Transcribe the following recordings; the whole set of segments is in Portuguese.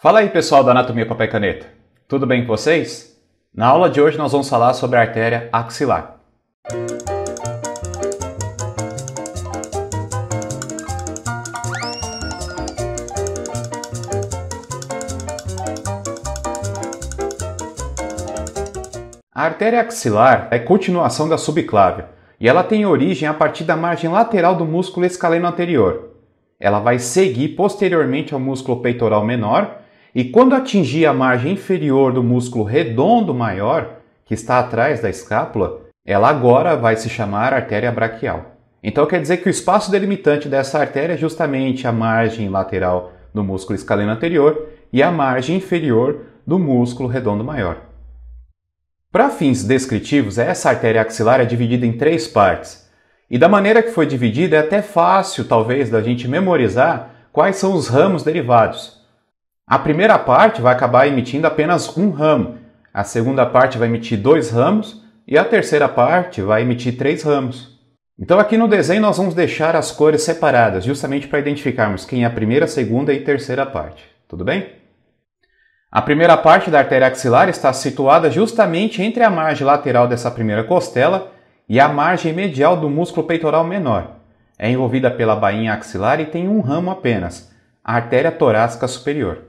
Fala aí pessoal da Anatomia Papel e Caneta, tudo bem com vocês? Na aula de hoje nós vamos falar sobre a artéria axilar. A artéria axilar é continuação da subclávia e ela tem origem a partir da margem lateral do músculo escaleno anterior. Ela vai seguir posteriormente ao músculo peitoral menor e quando atingir a margem inferior do músculo redondo maior, que está atrás da escápula, ela agora vai se chamar artéria braquial. Então quer dizer que o espaço delimitante dessa artéria é justamente a margem lateral do músculo escaleno anterior e a margem inferior do músculo redondo maior. Para fins descritivos, essa artéria axilar é dividida em três partes. E da maneira que foi dividida, é até fácil, talvez, da gente memorizar quais são os ramos derivados. A primeira parte vai acabar emitindo apenas um ramo, a segunda parte vai emitir dois ramos e a terceira parte vai emitir três ramos. Então aqui no desenho nós vamos deixar as cores separadas, justamente para identificarmos quem é a primeira, segunda e terceira parte. Tudo bem? A primeira parte da artéria axilar está situada justamente entre a margem lateral dessa primeira costela e a margem medial do músculo peitoral menor. É envolvida pela bainha axilar e tem um ramo apenas, a artéria torácica superior.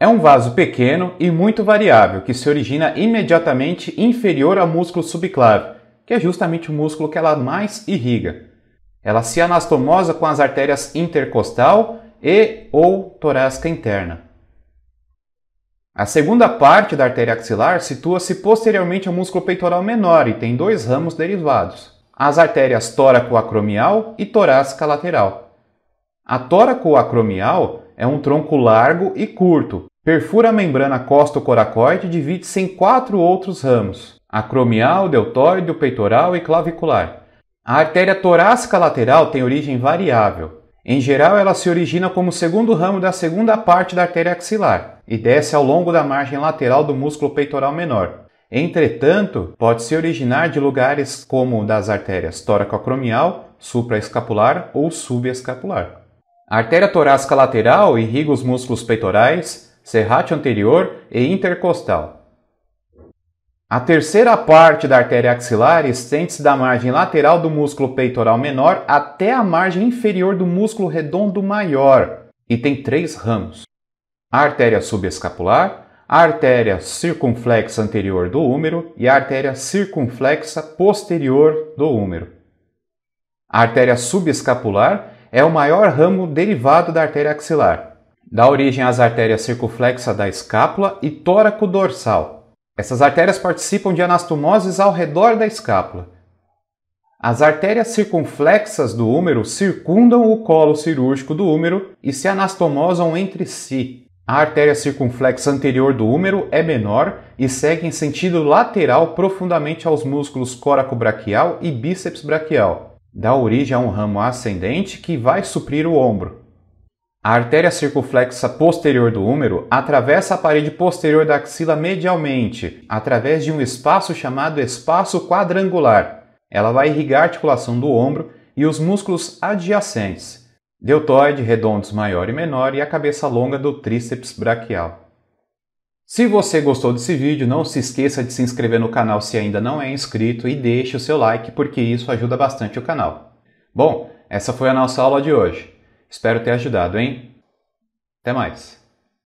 É um vaso pequeno e muito variável que se origina imediatamente inferior ao músculo subclave, que é justamente o músculo que ela mais irriga. Ela se anastomosa com as artérias intercostal e ou torácica interna. A segunda parte da artéria axilar situa-se posteriormente ao músculo peitoral menor e tem dois ramos derivados: as artérias tóraco-acromial e torácica lateral. A tóraco-acromial é um tronco largo e curto. Perfura a membrana costo-coracoide e divide-se em quatro outros ramos: acromial, deltóide, peitoral e clavicular. A artéria torácica lateral tem origem variável. Em geral, ela se origina como segundo ramo da segunda parte da artéria axilar e desce ao longo da margem lateral do músculo peitoral menor. Entretanto, pode se originar de lugares como das artérias tóraco-acromial, supraescapular ou subescapular. A artéria torácica lateral irriga os músculos peitorais, serrate anterior e intercostal. A terceira parte da artéria axilar estende-se da margem lateral do músculo peitoral menor até a margem inferior do músculo redondo maior e tem três ramos: a artéria subescapular, a artéria circunflexa anterior do úmero e a artéria circunflexa posterior do úmero. A artéria subescapular é o maior ramo derivado da artéria axilar. Dá origem às artérias circunflexa da escápula e tóraco-dorsal. Essas artérias participam de anastomoses ao redor da escápula. As artérias circunflexas do úmero circundam o colo cirúrgico do úmero e se anastomosam entre si. A artéria circunflexa anterior do úmero é menor e segue em sentido lateral profundamente aos músculos coraco-braquial e bíceps braquial dá origem a um ramo ascendente que vai suprir o ombro. A artéria circunflexa posterior do húmero atravessa a parede posterior da axila medialmente, através de um espaço chamado espaço quadrangular. Ela vai irrigar a articulação do ombro e os músculos adjacentes, deltoide, redondos maior e menor e a cabeça longa do tríceps braquial. Se você gostou desse vídeo, não se esqueça de se inscrever no canal se ainda não é inscrito e deixe o seu like porque isso ajuda bastante o canal. Bom, essa foi a nossa aula de hoje. Espero ter ajudado, hein? Até mais!